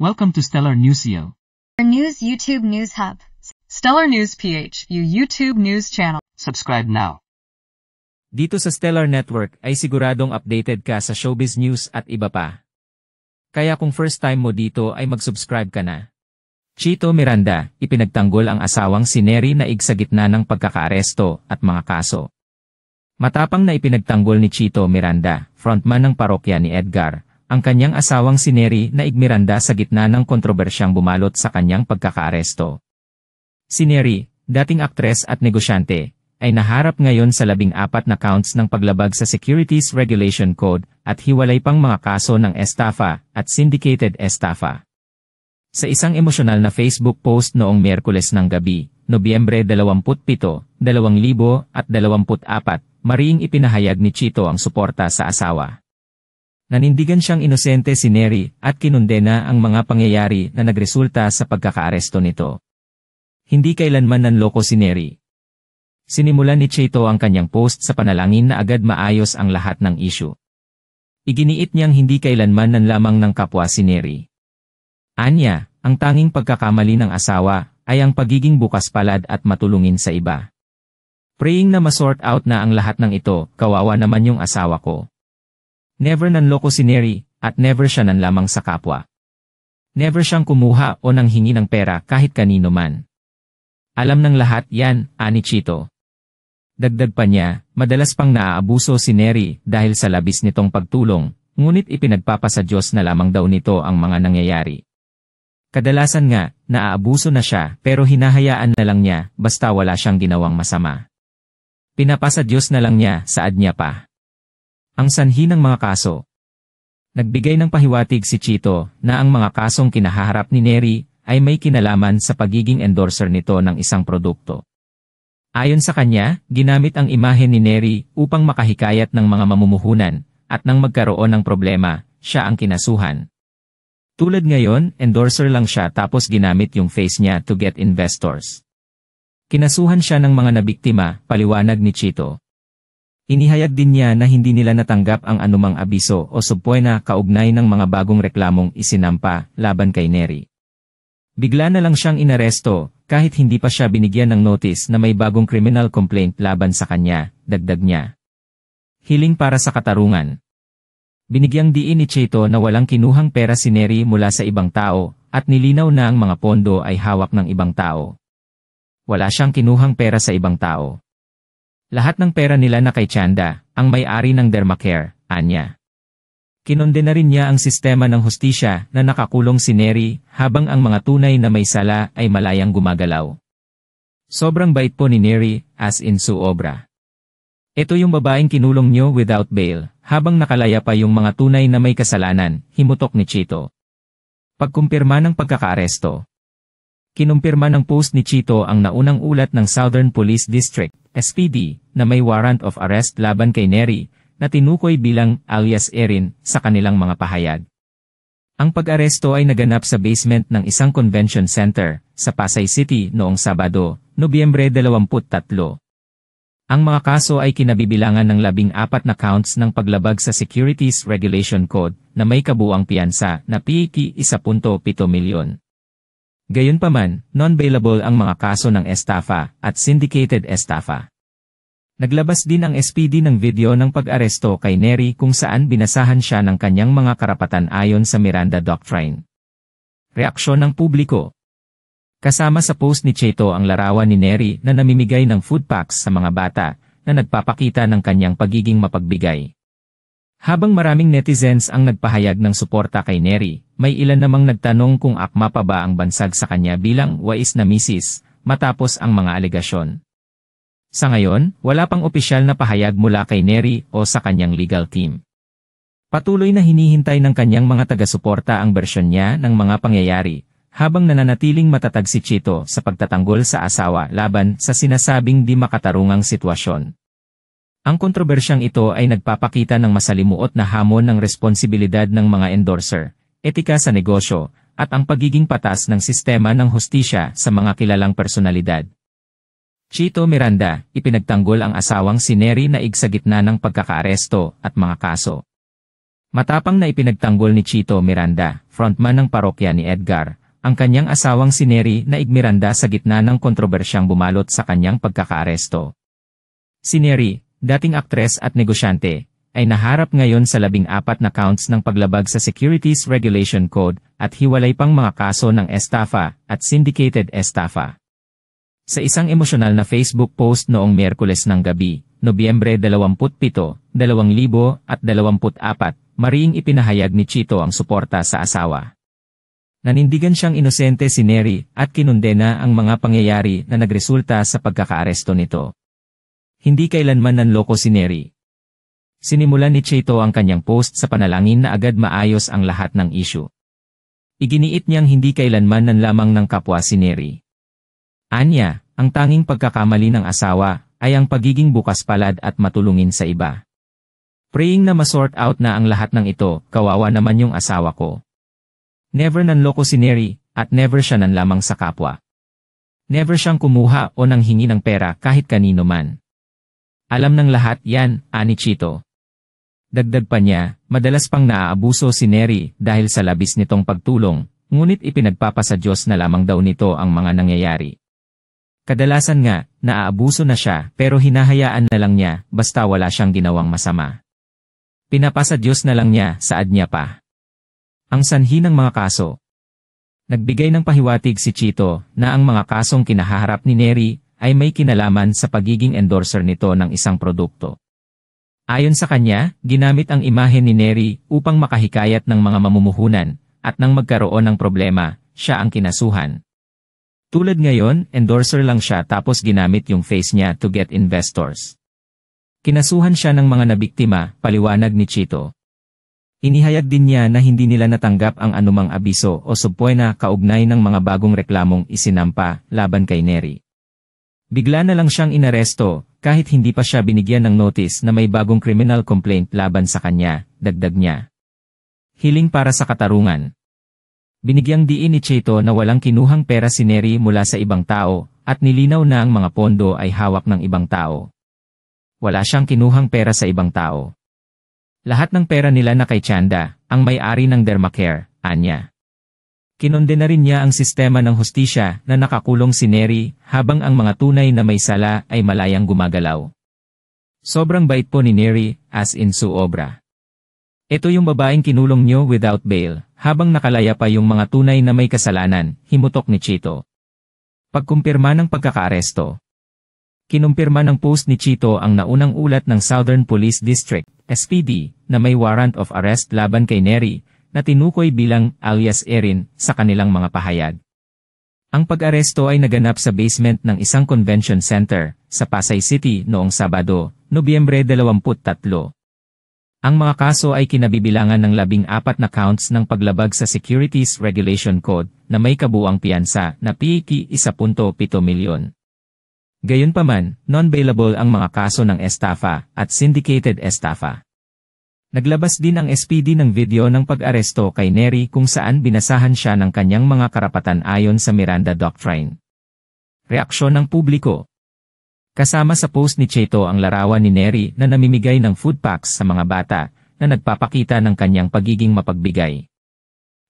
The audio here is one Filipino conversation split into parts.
Welcome to Stellar Newsio. News YouTube News Hub. Stellar News PH, your YouTube news channel. Subscribe now. Dito sa Stellar Network ay siguradong updated ka sa showbiz news at iba pa. Kaya kung first time mo dito ay mag-subscribe ka na. Chito Miranda, ipinagtanggol ang asawang si Neri na ig sa gitna ng pagkakaaresto at mga kaso. Matapang na ipinagtanggol ni Chito Miranda, frontman ng parokya ni Edgar, ang kanyang asawang si Neri na igmiranda sa gitna ng kontrobersyang bumalot sa kanyang pagkakaaresto. Si Neri, dating aktres at negosyante, ay naharap ngayon sa labing apat na counts ng paglabag sa Securities Regulation Code at hiwalay pang mga kaso ng estafa at syndicated estafa. Sa isang emosyonal na Facebook post noong Merkules ng gabi, Nobyembre 27, 2024, mariing ipinahayag ni Chito ang suporta sa asawa. Nanindigan siyang inosente si Neri at kinundena ang mga pangyayari na nagresulta sa pagkakaaresto nito. Hindi kailanman nanloko si Neri. Sinimulan ni Cheto ang kanyang post sa panalangin na agad maayos ang lahat ng issue. Iginiit niyang hindi kailanman nanlamang ng kapwa si Neri. Anya, ang tanging pagkakamali ng asawa ay ang pagiging bukas palad at matulungin sa iba. Praying na ma-sort out na ang lahat ng ito, kawawa naman yung asawa ko. Never nanloko si Neri, at never siya nanlamang sa kapwa. Never siyang kumuha o nanghingi ng pera kahit kanino man. Alam ng lahat yan, ani Chito. Dagdag pa niya, madalas pang naaabuso si Neri dahil sa labis nitong pagtulong, ngunit ipinagpapa sa Diyos na lamang daw nito ang mga nangyayari. Kadalasan nga, naaabuso na siya pero hinahayaan na lang niya basta wala siyang ginawang masama. Pinapasa Diyos na lang niya saad niya pa. Ang sanhi ng mga kaso Nagbigay ng pahiwatig si Chito na ang mga kasong kinaharap ni Neri ay may kinalaman sa pagiging endorser nito ng isang produkto. Ayon sa kanya, ginamit ang imahe ni Neri upang makahikayat ng mga mamumuhunan at nang magkaroon ng problema, siya ang kinasuhan. Tulad ngayon, endorser lang siya tapos ginamit yung face niya to get investors. Kinasuhan siya ng mga nabiktima, paliwanag ni Chito. Inihayag din niya na hindi nila natanggap ang anumang abiso o subpuena kaugnay ng mga bagong reklamong isinampa laban kay Neri. Bigla na lang siyang inaresto, kahit hindi pa siya binigyan ng notice na may bagong criminal complaint laban sa kanya, dagdag niya. Hiling para sa katarungan. Binigyang diin ni Cheto na walang kinuhang pera si Neri mula sa ibang tao, at nilinaw na ang mga pondo ay hawak ng ibang tao. Wala siyang kinuhang pera sa ibang tao. Lahat ng pera nila na kay Chanda, ang may-ari ng Dermacare, anya. Kinonde na rin niya ang sistema ng hostisya na nakakulong si Neri habang ang mga tunay na may sala ay malayang gumagalaw. Sobrang bait po ni Neri, as in obra. Ito yung babaeng kinulong nyo without bail, habang nakalaya pa yung mga tunay na may kasalanan, himutok ni Chito. Pagkumpirma ng pagkakaaresto, Kinumpirma ng post ni Chito ang naunang ulat ng Southern Police District, SPD, na may warrant of arrest laban kay Neri, na tinukoy bilang alias Erin sa kanilang mga pahayag. Ang pag-aresto ay naganap sa basement ng isang convention center sa Pasay City noong Sabado, Nobyembre 23. Ang mga kaso ay kinabibilangan ng labing apat na counts ng paglabag sa Securities Regulation Code na may kabuang piyansa na PK 1.7 milyon. Gayunpaman, non-bailable ang mga kaso ng estafa at syndicated estafa. Naglabas din ang SPD ng video ng pag-aresto kay Neri kung saan binasahan siya ng kanyang mga karapatan ayon sa Miranda Doctrine. Reaksyon ng publiko Kasama sa post ni Cheto ang larawan ni Neri na namimigay ng food packs sa mga bata na nagpapakita ng kanyang pagiging mapagbigay. Habang maraming netizens ang nagpahayag ng suporta kay Neri, may ilan namang nagtanong kung akma pa ba ang bansag sa kanya bilang wais na misis, matapos ang mga alegasyon. Sa ngayon, wala pang opisyal na pahayag mula kay Neri o sa kanyang legal team. Patuloy na hinihintay ng kanyang mga taga-suporta ang bersyon niya ng mga pangyayari, habang nananatiling matatag si Chito sa pagtatanggol sa asawa laban sa sinasabing di makatarungang sitwasyon. Ang kontrobersyang ito ay nagpapakita ng masalimuot na hamon ng responsibilidad ng mga endorser, etika sa negosyo, at ang pagiging patas ng sistema ng hustisya sa mga kilalang personalidad. Chito Miranda, ipinagtanggol ang asawang si Neri na ig sa gitna ng pagkakaaresto at mga kaso. Matapang na ipinagtanggol ni Chito Miranda, frontman ng parokya ni Edgar, ang kanyang asawang si Neri na ig Miranda sa gitna ng kontrobersyang bumalot sa kanyang pagkakaaresto. Si Neri, dating aktres at negosyante, ay naharap ngayon sa labing apat na counts ng paglabag sa Securities Regulation Code at hiwalay pang mga kaso ng estafa at syndicated estafa. Sa isang emosyonal na Facebook post noong Miyerkules ng gabi, Nobyembre 27, 2024, mariing ipinahayag ni Chito ang suporta sa asawa. Nanindigan siyang inosente si Neri at kinundena ang mga pangyayari na nagresulta sa pagkakaaresto nito. Hindi kailanman nanloko si Neri. Sinimulan ni Cheto ang kanyang post sa panalangin na agad maayos ang lahat ng issue. Iginiit niyang hindi kailanman nanlamang ng kapwa si Neri. Anya, ang tanging pagkakamali ng asawa ay ang pagiging bukas palad at matulungin sa iba. Praying na masort out na ang lahat ng ito, kawawa naman yung asawa ko. Never nanloko si Neri, at never siya nanlamang sa kapwa. Never siyang kumuha o nanghingi ng pera kahit kanino man. Alam ng lahat yan, ani Chito. Dagdag pa niya, madalas pang naaabuso si Neri dahil sa labis nitong pagtulong, ngunit ipinagpapa sa Diyos na lamang daw nito ang mga nangyayari. Kadalasan nga, naaabuso na siya pero hinahayaan na lang niya basta wala siyang ginawang masama. Pinapasa Diyos na lang niya saad niya pa. Ang sanhi ng mga kaso. Nagbigay ng pahiwatig si Chito na ang mga kasong kinaharap ni Neri ay may kinalaman sa pagiging endorser nito ng isang produkto. Ayon sa kanya, ginamit ang imahe ni Neri upang makahikayat ng mga mamumuhunan, at nang magkaroon ng problema, siya ang kinasuhan. Tulad ngayon, endorser lang siya tapos ginamit yung face niya to get investors. Kinasuhan siya ng mga nabiktima, paliwanag ni Chito. Inihayag din niya na hindi nila natanggap ang anumang abiso o subpoena kaugnay ng mga bagong reklamong isinampa laban kay Neri. Bigla na lang siyang inaresto, kahit hindi pa siya binigyan ng notice na may bagong criminal complaint laban sa kanya, dagdag niya. Hiling para sa katarungan. Binigyang diin ni Cheto na walang kinuhang pera si Neri mula sa ibang tao, at nilinaw na ang mga pondo ay hawak ng ibang tao. Wala siyang kinuhang pera sa ibang tao. Lahat ng pera nila na kay Chanda, ang may-ari ng Dermacare, anya. Kinonde na rin niya ang sistema ng hostisya na nakakulong si Neri habang ang mga tunay na may sala ay malayang gumagalaw. Sobrang bait po ni Neri, as in obra. Ito yung babaeng kinulong nyo without bail, habang nakalaya pa yung mga tunay na may kasalanan, himutok ni Chito. Pagkumpirma ng pagkakaaresto. Kinumpirma ng post ni Chito ang naunang ulat ng Southern Police District, SPD, na may warrant of arrest laban kay Neri, na tinukoy bilang alias Erin sa kanilang mga pahayag. Ang pag-aresto ay naganap sa basement ng isang convention center sa Pasay City noong Sabado, Nobyembre 23. Ang mga kaso ay kinabibilangan ng labing apat na counts ng paglabag sa Securities Regulation Code na may kabuang piyansa na e PIK 1.7 milyon. Gayunpaman, non-bailable ang mga kaso ng estafa at syndicated estafa. Naglabas din ang SPD ng video ng pag-aresto kay Neri kung saan binasahan siya ng kanyang mga karapatan ayon sa Miranda Doctrine. Reaksyon ng publiko Kasama sa post ni Cheto ang larawan ni Neri na namimigay ng food packs sa mga bata na nagpapakita ng kanyang pagiging mapagbigay.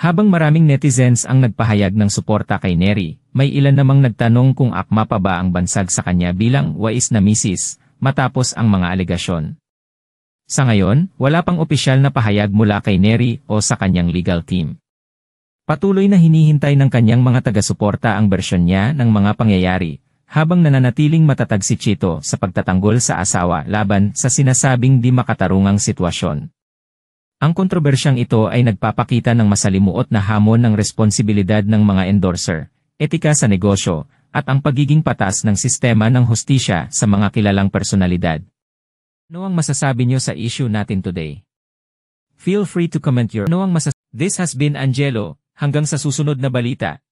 Habang maraming netizens ang nagpahayag ng suporta kay Neri, may ilan namang nagtanong kung akma pa ba ang bansag sa kanya bilang wais na misis matapos ang mga alegasyon. Sa ngayon, wala pang opisyal na pahayag mula kay Neri o sa kanyang legal team. Patuloy na hinihintay ng kanyang mga taga-suporta ang bersyon niya ng mga pangyayari, habang nananatiling matatag si Chito sa pagtatanggol sa asawa laban sa sinasabing di makatarungang sitwasyon. Ang kontrobersyang ito ay nagpapakita ng masalimuot na hamon ng responsibilidad ng mga endorser, etika sa negosyo, at ang pagiging patas ng sistema ng hustisya sa mga kilalang personalidad. Ano ang masasabi niyo sa issue natin today? Feel free to comment your ano ang masasabi. This has been Angelo, hanggang sa susunod na balita.